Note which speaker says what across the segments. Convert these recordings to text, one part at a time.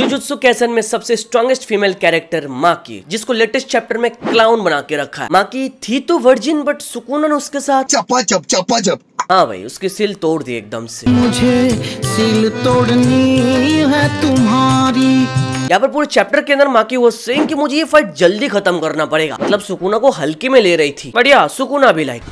Speaker 1: Jujutsu कैसन में सबसे स्ट्रॉन्गेस्ट फीमेल कैरेक्टर माकी जिसको लेटेस्ट चैप्टर में क्लाउन बना के रखा है माकी थी तो वर्जिन बट सुकूनन उसके साथ चपा चप चपा चप हाँ भाई उसकी सील तोड़ दी एकदम से मुझे सील तोड़नी है तुम्हारी यहाँ पर पूरे चैप्टर के अंदर माकी वो सिंह की मुझे ये फाइट जल्दी खत्म करना पड़ेगा मतलब सुकुना को हल्के में ले रही थी बढ़िया सुकुना भी लाइक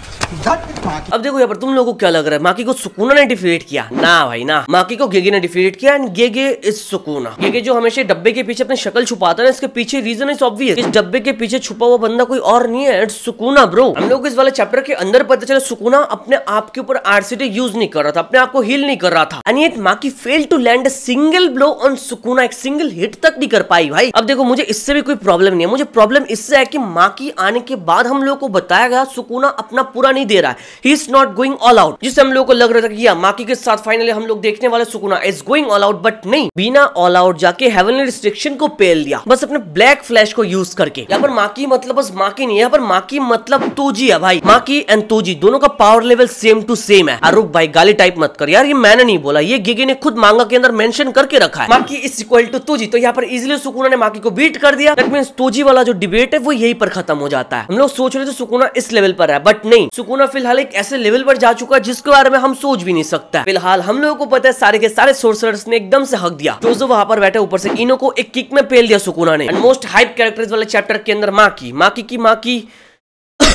Speaker 1: अब देखो यहाँ पर तुम लोगों को क्या लग रहा है माकी को सुकुना ने डिफीट किया ना भाई ना माकी को गेगे ने डिफीट किया and Gege is Sukuna Gege जो हमेशा डब्बे के पीछे अपनी शक्ल छुपाता है इसके पीछे रीजन इज ऑब्वियस इस डब्बे के पीछे छुपा हुआ बंदा कोई और नहीं है इट्स सुकुना ब्रो हम लोग इस वाले चैप्टर के अंदर पता चला सुकुना अपने आप के ऊपर आरसीटी यूज नहीं कर रहा था अपने आप को हील नहीं कर रहा था and yet Maki fail to land single blow on Sukuna एक सिंगल हिट तक तक नहीं कर पाई भाई अब देखो मुझे इससे भी कोई प्रॉब्लम नहीं है मुझे प्रॉब्लम इससे है कि माँ की आने के बाद हम लोग को बताया गया सुकुना अपना पूरा नहीं दे रहा है he is not going all out जिससे हम लोग को लग रहा था कि माकी के साथ फाइनली हम लोग देखने वाले Sukuna is going all out but नहीं बिना ऑल आउट जाके हेवनली रिस्ट्रिक्शन को पेल दिया बस अपने ब्लैक फ्लैश को यूज करके यहाँ पर माकी मतलब बस माकी नहीं है यहाँ पर माकी मतलब तूजी है भाई माकी एंड तूजी दोनों का power level same to same है अरुप भाई गाली टाइप मत कर यार ये मैंने नहीं बोला ये गिगी ने खुद मांगा के अंदर मेंशन करके रखा है Maki is equal to Toji तो यहाँ पर इजिली सुकुना ने माकी को बीट कर दिया दैट तोजी वाला जो डिबेट है वो यही पर खत्म हो जाता है हम लोग सोच रहे थे सुकुना इस लेवल पर है बट नहीं सुकुना फिलहाल एक ऐसे लेवल पर जा चुका है जिसके बारे में हम सोच भी नहीं सकता फिलहाल हम लोगों को पता है सारे के सारे सोर्सर्स ने एकदम से हक दिया जो वहाँ पर बैठे ऊपर से इनो को एक किक में पेल दिया सुकुना ने मोस्ट हाइप कैरेक्टर्स वाले चैप्टर के अंदर माकी माकी की माकी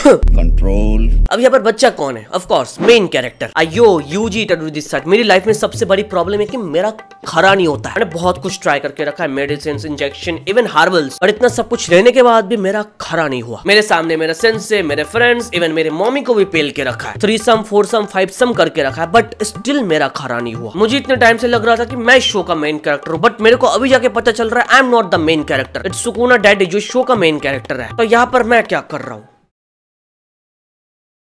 Speaker 1: कंट्रोल अब यहाँ पर बच्चा कौन है ऑफ कोर्स मेन कैरेक्टर आयो यूजी सट मेरी लाइफ में सबसे बड़ी प्रॉब्लम है कि मेरा खरा नहीं होता है मैंने बहुत कुछ ट्राई करके रखा है मेडिसिन इंजेक्शन इवन हार्बल्स और इतना सब कुछ रहने के बाद भी मेरा खरा नहीं हुआ मेरे सामने मेरे सेंस से मेरे फ्रेंड्स इवन मेरे मम्मी को भी पेल के रखा है threesome foursome fivesome करके रखा है बट स्टिल मेरा खरा नहीं हुआ मुझे इतने टाइम से लग रहा था कि मैं शो का मेन कैरेक्टर हूँ बट मेरे को अभी जाके पता चल रहा है I am not the main character it's Sukuna daddy जो शो का मेन कैरेक्टर है तो यहाँ पर मैं क्या कर रहा हूँ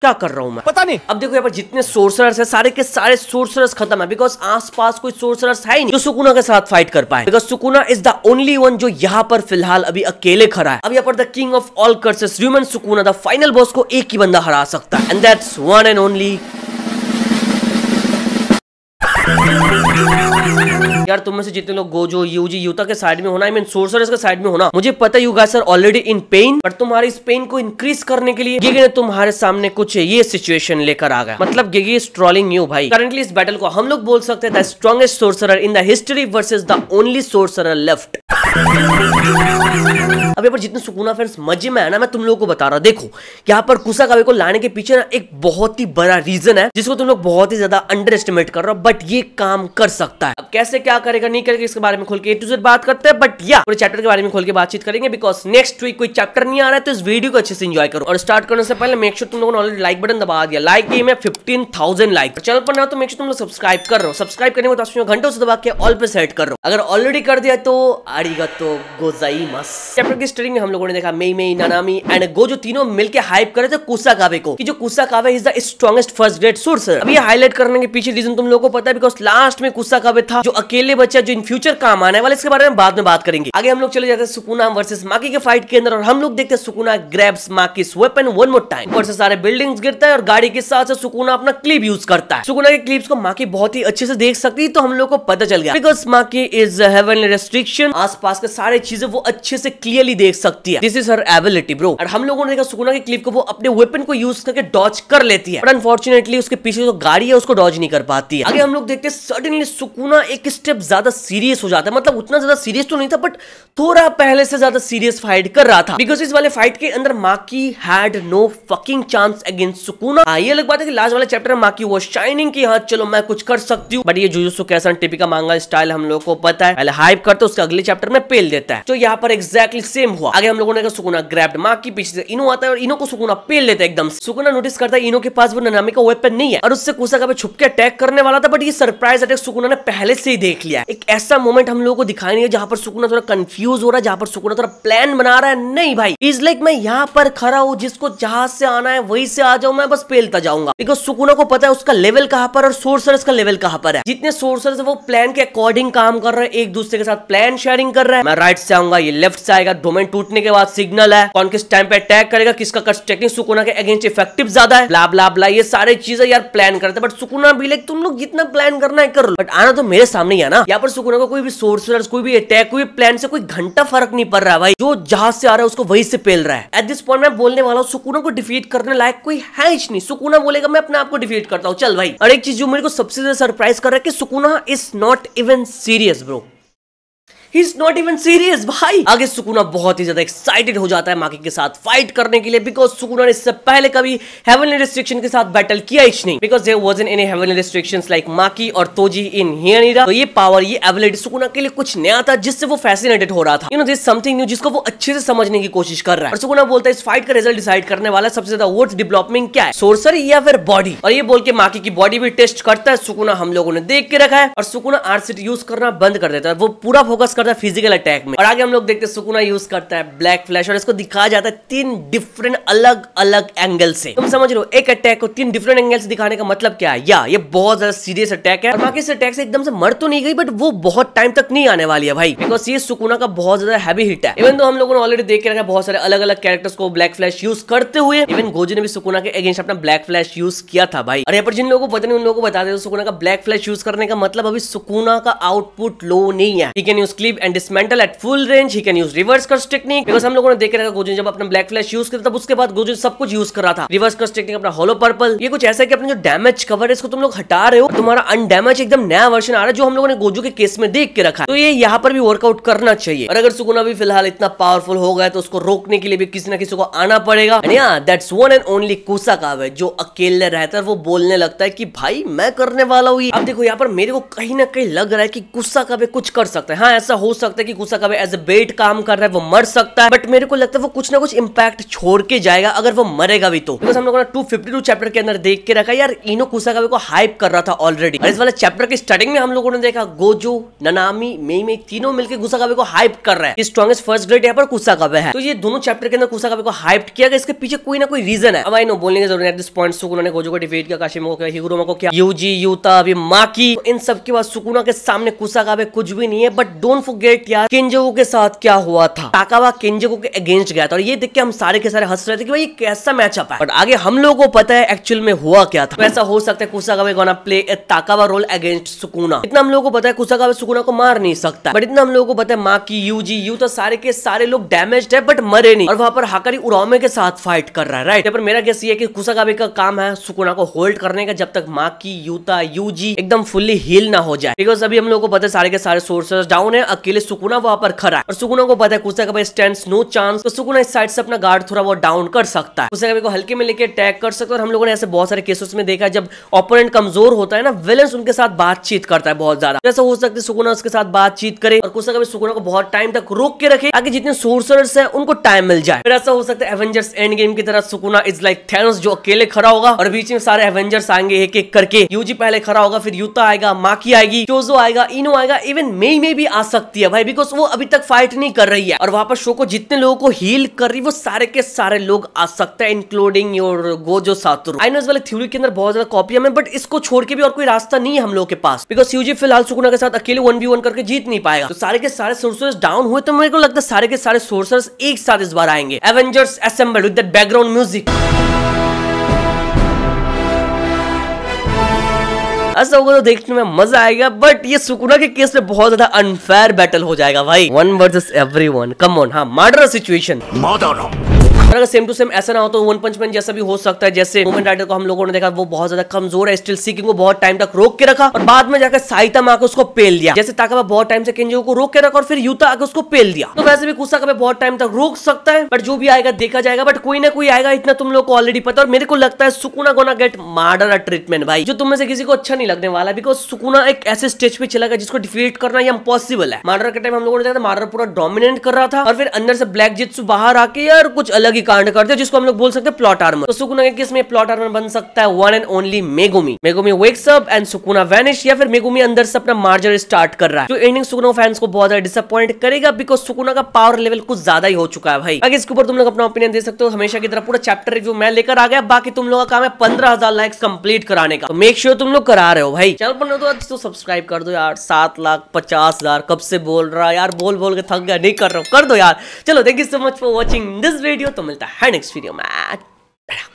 Speaker 1: क्या कर रहा हूँ मैं पता नहीं अब देखो यहाँ पर जितने सोर्सरर्स है सारे के सारे सोर्सरर्स खत्म है बिकॉज आसपास कोई सोर्सरर्स है ही नहीं जो सुकुना के साथ फाइट कर पाए because Sukuna is the only one जो यहाँ पर फिलहाल अभी अकेले खड़ा है अब यहाँ पर the king of all curses human Sukuna the final boss को एक ही बंदा हरा सकता है and that's one and only यार तुम में से जितने लोग गोजो यूजी यूता के साइड में होना आई मीन सोर्सर के साइड में होना मुझे पता you guys are already in pain but तुम्हारे इस पेन को इंक्रीज करने के लिए गिगी ने तुम्हारे सामने कुछ ये सिचुएशन लेकर आ गया मतलब गिगी इज ट्रॉलिंग यू भाई करंटली इस बैटल को हम लोग बोल सकते हैं the strongest sorcerer in the history versus the only sorcerer left अब यहाँ पर जितने सुकूना फ्रेंड्स मजे में है ना मैं तुम लोगों को बता रहा देखो यहाँ पर कुसा कावे को लाने के पीछे ना एक बहुत ही बड़ा रीजन है जिसको तुम लोग बहुत ही ज्यादा अंडर एस्टिमेट कर रहे हो बट ये काम कर सकता है अब कैसे क्या करेगा नहीं करेगा इसके बारे में खोल के ए टू जेड बात करते हैं बट या पूरे चैप्टर के बारे में खोल के बातचीत करेंगे बिकॉज नेक्स्ट वीक कोई चैप्टर नहीं आ रहा है तो इस वीडियो को अच्छे से इंजॉय करो और स्टार्ट करने से पहले मेक श्योर तुम लोगों ने ऑलरेडी लाइक बटन दबा दिया लाइक गेम है फिफ्टीन थाउजेंड लाइक चैनल पर ना तो मेक श्योर तुम लोग सब्सक्राइब कर रहे हो सब्सक्राइब करने के घंटों से दबा के ऑल पे सेट कर रहा हूँ अगर ऑलरेडी कर दिया तो आरीगा तो की में हम लोगों ने देखा नानामी एंड गो जो तीनों मिलकर हाइप करे थे कुसा कावे को कि जो Kusakabe is the first grade source highlight करने के पीछे रीजन तुम लोगों को पता है बिकॉज लास्ट में कुसा कावे था जो अकेले बच्चा जो इन फ्यूचर काम आने वाले इसके बारे में बाद में बात करेंगे आगे हम लोग चले जाते हैं सुकुना वर्सेस माकी के फाइट के अंदर और हम लोग देखते हैं Sukuna weapon one more time सारे बिल्डिंग्स गिरता है और गाड़ी के साथ से सुकुना अपना क्लिप यूज करता है सुकुना के क्लिप्स को माकी बहुत ही अच्छे से देख सकती है तो हम लोग को पता चल गया because Maki is heavenly restriction आसपास के सारे चीजें वो अच्छे से क्लियरली देख सकती है this is her ability bro और हम लोगों ने देखा सुकुना के क्लिप को वो अपने वेपन को यूज करके डॉच कर लेती है बट अनफॉर्चुनेटली उसके पीछे जो गाड़ी है उसको डॉच नहीं कर पाती है आगे हम लोग देखते हैं सडनली सुकुना एक स्टेप ज्यादा सीरियस हो जाता है मतलब उतना ज्यादा सीरियस तो नहीं था बट थोड़ा पहले से ज्यादा सीरियस फाइट कर रहा था बिकॉज इस वाले फाइट के अंदर Maki had no fucking chance against Sukuna हाँ ये अलग बात है कि लास्ट वाले चैप्टर में माकी वो शाइनिंग की हाँ चलो मैं कुछ कर सकती हूँ बट ये जुजुसु कैसा टिपिका मांगा स्टाइल हम लोग को पता है पहले हाइप करते उसके अगले चैप्टर में पेल देता है जो तो यहाँ पर एक्जैक्टली सेम हुआ आगे हम लोगों ने सुकुना ग्रैप्ड मार्क के पीछे इनो आता है और इनो को सुकुना पेल देता है एकदम सुकुना नोटिस करता है इनो के पास वो ननामी का वेपन नहीं है और उससे कुसाका पे छुप के अटैक करने वाला था बट ये सरप्राइज अटैक सुकुना ने पहले से ही देख लिया एक ऐसा मोमेंट हम लोगों को दिखाई नहीं है जहाँ पर सुकुना थोड़ा कंफ्यूज हो रहा है जहाँ पर सुकुना थोड़ा प्लान बना रहा है नहीं भाई इज लाइक मैं यहाँ पर खड़ा हूँ जिसको जहाज से आना है वही से आ जाऊ मैं बस पेलता जाऊंगा बिकॉज सुकुना को पता है उसका लेवल कहाँ पर और सोर्सर्स का लेवल कहाँ पर है जितने सोर्सर्स वो प्लान के अकॉर्डिंग काम कर रहे हैं एक दूसरे के साथ प्लान शेयरिंग कर रहे रहा है मैं राइट से आऊंगा ये लेफ्ट से आएगा डोमेन टूटने के बाद सिग्नल है कौन किस टाइम पे अटैक करेगा किसका सुकुना के अगेंस्ट इफेक्टिव ज्यादा है ब्ला ब्ला ब्ला ये सारी चीजें यार प्लान करते बट सुकुना भी तुम लोग जितना प्लान करना है कर लो बट आना तो मेरे सामने ही आना यहाँ पर सुकुना का कोई भी सोर्स कोई भी अटैक कोई प्लान से कोई घंटा फर्क नहीं पड़ रहा है भाई जो जहाज से आ रहा है उसको वही से पेल रहा है एट दिस पॉइंट मैं बोलने वाला हूँ सुकुना को डिफीट करने लायक कोई है ही नहीं सुकुना बोलेगा मैं अपने आप को डिफीट करता हूँ चल भाई और एक चीज जो मेरे को सबसे ज्यादा सरप्राइज कर रहा है कि Sukuna is not even serious bro he is not even serious भाई आगे सुकुना बहुत ही ज्यादा एक्साइटेड हो जाता है माकी के साथ फाइट करने के लिए बिकॉज सुकुना ने इससे पहले कभी हेवनली रिस्ट्रिक्शन के साथ बैटल किया ही नहीं because there was in any heavenly restriction like Maki और तोजी इन हियनीरा तो ये पावर ये एबिलिटी सुकुना के लिए कुछ नया था जिससे वो फैसिनेटेड हो रहा था you know this something new जिसको वो अच्छे से समझने की कोशिश कर रहा है और सुकुना बोलता है इस फाइट का रिजल्ट डिसाइड करने वाला सबसे ज्यादा वोट डेवलपमेंट क्या है सोर्सर या फिर बॉडी और ये बोल के माकी की बॉडी भी टेस्ट करता है सुकुना हम लोगों ने देख के रखा है और सुकुना आर्ट यूज करना बंद कर देता है वो पूरा फोकस कर करता है फिजिकल अटैक में और आगे हम लोग देखते हैं सुकुना यूज करता है ब्लैक फ्लैश और इसको दिखाया जाता है तीन डिफरेंट अलग अलग एंगल से तुम समझ लो एक अटैक को तीन डिफरेंट एंगल से दिखाने का मतलब क्या है या ये बहुत ज्यादा सीरियस अटैक है और बाकी इस अटैक से एकदम से मर तो नहीं गई बट वो बहुत टाइम तक नहीं आने वाली है भाई बिकॉज ये सुकुना का बहुत ज्यादा हैवी हिट है इवन तो हम लोगों ने ऑलरेडी देख रखा है बहुत सारे अलग अलग कैरेक्टर्स को ब्लैक फ्लैश यूज करते हुए इवन गोजी ने भी सुकुना के अगेंस्ट अपना ब्लैक फ्लैश यूज किया था भाई और यहाँ पर जिन लोगों को पता नहीं उन लोगों को बता दे सुकुना का ब्लैक फ्लैश यूज करने का मतलब अभी सुकुना का आउटपुट लो नहीं है ठीक है cleave and dismantle at full range he can use reverse curse technique because हम लोगों ने देख रखा गोजुन जब अपना ब्लैक फ्लैश यूज करता था उसके बाद गोजुन सब कुछ यूज कर रहा था रिवर्स कर्स टेक्निक अपना होलो पर्पल ये कुछ ऐसा है कि अपने जो डैमेज कवर है इसको तुम लोग हटा रहे हो तुम्हारा अनडैमेज एकदम नया वर्षन आ रहा है जो हम लोगों ने गोजू के केस में देख के रखा तो ये यहाँ पर भी वर्कआउट करना चाहिए और अगर सुकुना भी फिलहाल इतना पावरफुल हो गया तो उसको रोकने के लिए भी किसी ना किसी को आना पड़ेगा दैट्स वन एंड ओनली कुसा कावे जो अकेले रहता है वो बोलने लगता है कि भाई मैं करने वाला हूँ अब देखो यहाँ पर मेरे को कहीं ना कहीं लग रहा है कि गुस्सा भी कुछ कर सकता है हाँ ऐसा हो सकता है कि गुस्सा कभी एज ए बेट काम कर रहा है वो मर सकता है बट मेरे को लगता है वो कुछ ना कुछ इम्पैक्ट छोड़ के जाएगा अगर वो मरेगा भी तो बिकॉज हम लोगों ने टू फिफ्टी टू चैप्टर के अंदर देख के रखा यार इनो कुसा को हाइप कर रहा था ऑलरेडी इस वाले चैप्टर की स्टार्टिंग में हम लोगों ने देखा गोजो ननामी मेई में तीनों मिलकर कुसाकावे को हाइप कर रहा है स्ट्रॉगेस्ट फर्स्ट ग्रेड यहाँ पर कुसा कुसाकावे है तो ये दोनों चैप्टर के अंदर कुसाकावे को हाइप किया गया इसके पीछे कोई ना कोई रीजन है अब आई नो बोलने की जरूरत है दिस पॉइंट सुकुना ने गोजो को डिफेट किया काशिमो को हिगुरो हिगुरोमा क्या किया यूजी यूता अभी माकी इन सब के बाद सुकुना के सामने कुसाकावे कुछ भी नहीं है बट डोंट गेट यार किंजोगो के साथ क्या हुआ था ताकावा किंजोगो के अगेंस्ट गया था और ये देख के हम सारे के सारे हंस रहे थे कि भाई कैसा मैचअप है बट आगे हम लोगों को पता है एक्चुअल में हुआ क्या था वैसा हो सकता है Kusakabe gonna play a Takaba role against Sukuna इतना हम लोगों को पता है कुसागावे सुकुना को मार नहीं सकता बट इतना हम लोगों को पता है माँ की यू जी यू तो सारे के सारे लोग डैमेज है बट मरे नहीं और वहां पर हाकारी उरामे के साथ फाइट कर रहा है राइट पर मेरा कैसे है की कुसागावे का काम है सुकुना को होल्ड करने का जब तक माँ की यूता यू एकदम फुल्ली हील ना हो जाए बिकॉज अभी हम लोग को पता है सारे के सारे सोर्सेस डाउन है अकेले सुकुना वहां पर खड़ा है और सुकुना को पता है कुसा का स्टैंड नो चांस तो सुकुना इस साइड से अपना गार्ड थोड़ा बहुत डाउन कर सकता है कुसा को हल्के में लेके अटैक कर सकता है और हम लोगों ने ऐसे बहुत सारे केसेस में देखा जब ऑपोनेंट कमजोर होता है ना विलेंस उनके साथ बातचीत करता है बहुत ज्यादा जैसे हो सकता है सुकुना उसके साथ बातचीत करे और कुसा कभी सुकुना को बहुत टाइम तक रोक के रखे ताकि जितने सोर्सर्स है उनको टाइम मिल जाए फिर ऐसा हो सकता है एवेंजर्स एंड गेम की तरह सुकुना इज लाइक थैनोस जो अकेले खड़ा होगा और बीच में सारे एवेंजर्स आएंगे एक एक करके यूजी पहले खड़ा होगा फिर यूता आएगा माकी आएगी चोजो आएगा इनो आएगा इवन मई में भी आ सकता सकती है भाई बिकॉज वो अभी तक फाइट नहीं कर रही है और वहां पर शो को जितने लोगों को हील कर रही वो सारे के सारे लोग आ सकते हैं इंक्लूडिंग योर गोजो सातुरु आइनोज वाले थ्योरी के अंदर बहुत ज्यादा कॉपी है बट इसको छोड़ के भी और कोई रास्ता नहीं है हम लोग के पास बिकॉज यूजी फिलहाल सुकुना के साथ अकेले वन बी वन करके जीत नहीं पाएगा तो सारे के सारे सोर्सर्स डाउन हुए तो मेरे को लगता है सारे के सारे सोर्सर्स एक साथ इस बार आएंगे Avengers assemble with background music हाँ। ऐसा होगा तो देखने में मजा आएगा बट ये सुकुना के केस में बहुत ज्यादा अनफेयर बैटल हो जाएगा भाई one versus everyone come on हाँ मर्डर सिचुएशन मर्डर और अगर सेम टू सेम ऐसा ना हो तो वन पंच मैन जैसा भी हो सकता है जैसे मोमेंट राइडर को हम लोगों ने देखा वो बहुत ज्यादा कमजोर है स्टिल सीकिंग को बहुत टाइम तक रोक के रखा और बाद में जाकर साइता माँ को उसको पेल दिया जैसे ताकाबा बहुत टाइम से केंजो को रोक के रखा और फिर यूता आकर उसको पेल दिया तो वैसे भी गुस्सा कभी बहुत टाइम तक रोक सकता है बट जो भी आएगा देखा जाएगा बट कोई ना कोई आएगा इतना तुम लोग को ऑलरेडी पता और मेरे को लगता है Sukuna gonna get murder treatment भाई जो तुम में से किसी को अच्छा नहीं लगने वाला बिकॉज सुकुना एक ऐसे स्टेज पे चला गया जिसको डिफीट करना इम्पॉसिबल है मार्डर के टाइम हम लोगों ने देखा मार्डर पूरा डोमिनेट कर रहा था और फिर अंदर से ब्लैक जित्सु बाहर आके यार कुछ अलग ही कांड करते हैं जिसको हम लोग बोल सकते हैं प्लॉट आर्मर तो सुकुना के केस में प्लॉट आर्मर बन सकता है one and only Megumi Megumi wakes up and Sukuna vanish या फिर मेगुमी अंदर से अपना मार्जर स्टार्ट कर रहा है जो तो एंडिंग सुकुना फैंस को बहुत ज्यादा डिसअपॉइंट करेगा बिकॉज सुकुना का पावर लेवल कुछ ज्यादा ही हो चुका है भाई अगर इसके ऊपर तुम लोग अपना ओपिनियन दे सकते हो हमेशा की तरह पूरा चैप्टर रिव्यू मैं लेकर आ गया बाकी तुम लोग का काम है पंद्रह हजार लाइक्स कंप्लीट कराने का मेक तो श्योर तुम लोग करा रहे हो भाई चैनल पर तो तो सब्सक्राइब कर दो यार सात लाख पचास हजार कब से बोल रहा यार बोल बोल के थक गया नहीं कर रहा हूँ कर दो यार चलो thank you so much for watching this video तो until the next video, man.